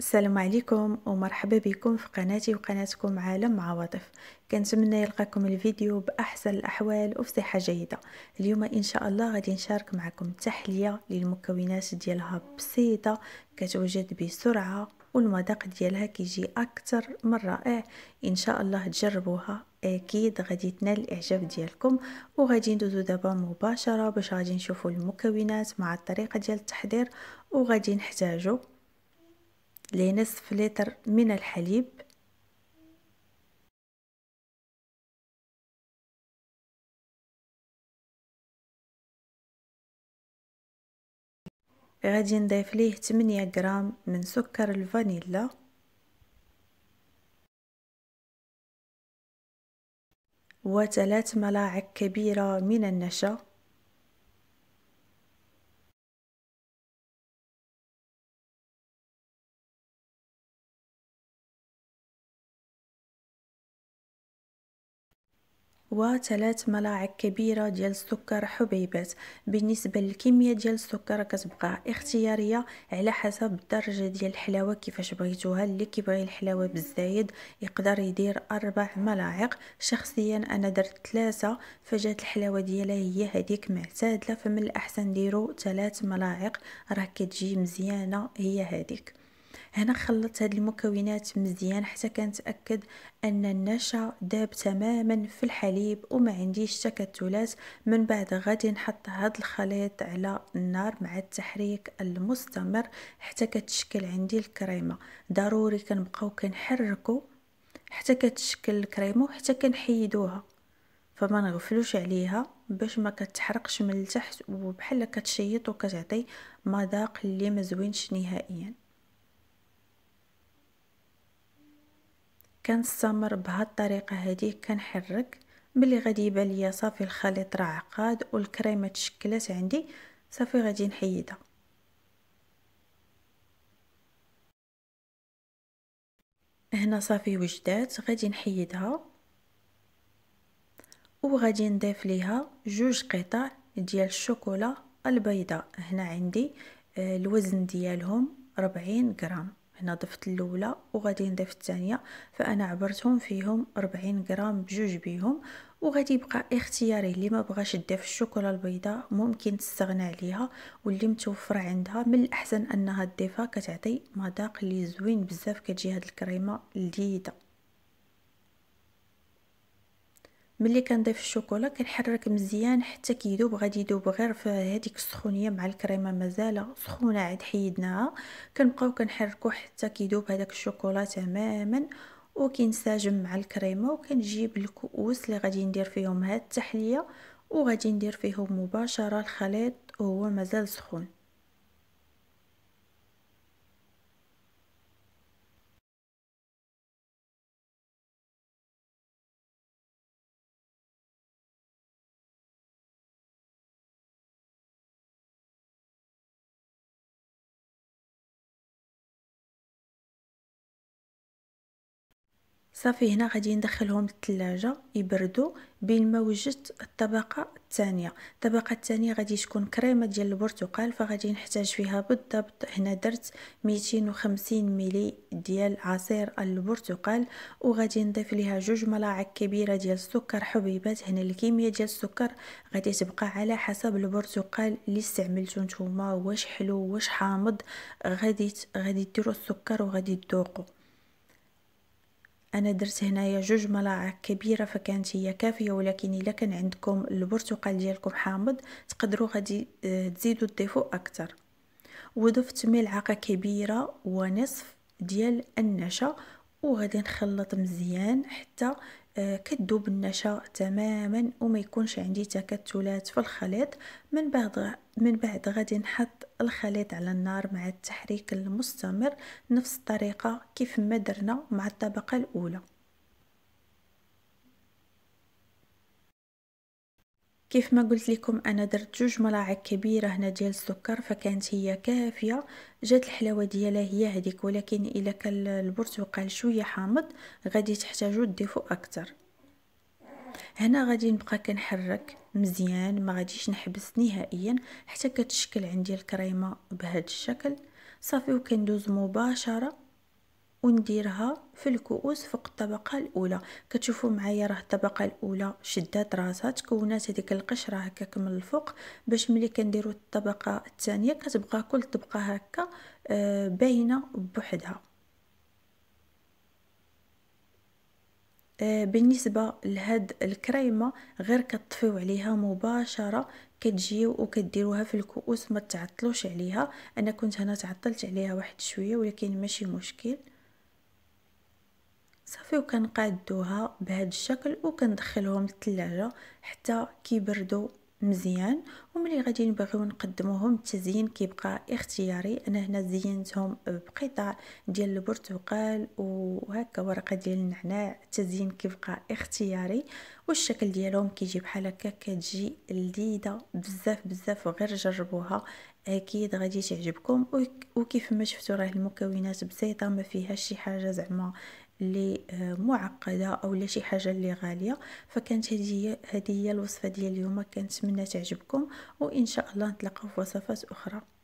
السلام عليكم ومرحبا بكم في قناتي وقناتكم عالم عواطف كنتمنى يلقاكم الفيديو باحسن الاحوال وفي صحه جيده اليوم ان شاء الله غادي نشارك معكم تحليه للمكونات ديالها بسيطه كتوجد بسرعه والمذاق ديالها كيجي اكثر من رائع ان شاء الله تجربوها اكيد غادي تنال الاعجاب ديالكم وغادي ندوزو دابا مباشره باش غادي نشوفوا المكونات مع الطريقه ديال التحضير وغادي نحتاجو لنصف لتر من الحليب غادي نضيف ليه 8 غرام من سكر الفانيلا وثلاث ملاعق كبيرة من النشا وثلاث ملاعق كبيره ديال السكر حبيبات بالنسبه للكميه ديال السكر كتبقى اختياريه على حسب الدرجه ديال الحلاوه كيفاش بغيتوها اللي كيبغي الحلاوه بالزايد يقدر يدير اربع ملاعق شخصيا انا درت ثلاثه فجات الحلاوه ديالها هي هذيك معتادله فمن الاحسن ديروا ثلاث ملاعق راه كتجي مزيانه هي هذيك هنا خلطت هاد المكونات مزيان حتى كنتاكد ان النشا داب تماما في الحليب وما عنديش تكتلات من بعد غادي نحط هاد الخليط على النار مع التحريك المستمر حتى كتشكل عندي الكريمه ضروري كنبقاو كنحركو حتى كتشكل الكريمه وحتى كنحيدوها فما نغفلوش عليها باش ما كتحرقش من التحت وبحال كتشيط وكتعطي مذاق اللي ما زوينش نهائيا كنستمر بهالطريقه هذه كنحرك ملي غادي يبان ليا صافي الخليط راه عقاد والكريمه تشكلات عندي صافي غادي نحيدها هنا صافي وجدات غادي نحيدها وغادي نضيف ليها جوج قطع ديال الشوكولا البيضاء هنا عندي آه، الوزن ديالهم 40 غرام هنا ضفت الاولى وغادي نضيف الثانيه فانا عبرتهم فيهم 40 غرام بجوج بيهم وغادي يبقى اختياري اللي ما بغاش في الشوكولا البيضاء ممكن تستغنى عليها واللي متوفره عندها من الاحسن انها تضيفها كتعطي مذاق اللي زوين بزاف كتجي هاد الكريمه لذيذه ملي كنضيف الشوكولا كنحرك مزيان حتى كيذوب غادي يذوب غير في هذيك السخونيه مع الكريمه مازال سخونه عاد حيدناها كنبقاو كنحركو حتى كيذوب هذاك الشوكولا تماما وكينسجم مع الكريمه وكنجيب الكؤوس اللي غادي ندير فيهم هاد التحليه وغادي ندير فيهم مباشره الخليط وهو مازال سخون صافي هنا غادي ندخلهم الثلاجة يبردوا بين ما وجدت الطبقة الثانية الطبقة الثانية غادي تكون كريمة ديال البرتقال فغادي نحتاج فيها بالضبط هنا درت 250 ملي ديال عصير البرتقال وغادي نضيف ليها جوج ملاعق كبيرة ديال السكر حبيبات هنا الكمية ديال السكر غادي تبقى على حسب البرتقال اللي استعملتو نتوما واش حلو واش حامض غادي غادي ديروا السكر وغادي تذوقوا أنا درت هنايا جوج ملاعق كبيرة فكانت هي كافية ولكن إلا كان عندكم البرتقال ديالكم حامض تقدروا غادي آه، تزيدوا تضيفوا أكثر وضفت ملعقة كبيرة ونصف ديال النشا وغادي نخلط مزيان حتى آه، كدوب النشا تماما وما يكونش عندي تكتلات في الخليط من بعد من بعد غادي نحط الخليط على النار مع التحريك المستمر نفس الطريقه كيف ما درنا مع الطبقه الاولى كيف ما قلت لكم انا درت جوج ملاعق كبيره هنا ديال السكر فكانت هي كافيه جات الحلاوه ديالها هي هذيك ولكن الا كان البرتقال شويه حامض غادي تحتاجوا تضيفوا اكثر هنا غادي نبقى كنحرك مزيان ما غاديش نحبس نهائيا حتى كتشكل عندي الكريمه بهذا الشكل صافي وكندوز مباشره ونديرها في الكؤوس فوق الطبقة الأولى كتشوفوا معايا راه الطبقة الأولى شدات راسها تكونات هذيك القشرة هكاك من الفوق باش ملي كنديروا الطبقة الثانية كتبقى كل طبقة هكا آه، باينة بوحدها آه، بالنسبه لهاد الكريمه غير كتطفيو عليها مباشره كتجيو وكديروها في الكؤوس ما تعطلوش عليها انا كنت هنا تعطلت عليها واحد شويه ولكن ماشي مشكل صافي وكنقادوها بهذا الشكل وكندخلهم للثلاجه حتى كيبردوا مزيان وملي غادي نبغيو نقدموهم التزيين كيبقى اختياري انا هنا زينتهم بقطع ديال البرتقال وهكا ورقه ديال النعناع التزيين كيبقى اختياري والشكل ديالهم كيجي بحال هكا كتجي لذيذه بزاف بزاف وغير جربوها اكيد غادي تعجبكم وكيف ما شفتوا راه المكونات بسيطه ما فيهاش شي حاجه زعما اللي آه، معقده او لا شي حاجه اللي غاليه فكانت هذه هذه هي الوصفه ديال اليوم كنتمنى تعجبكم وان شاء الله نتلاقاو في وصفات اخرى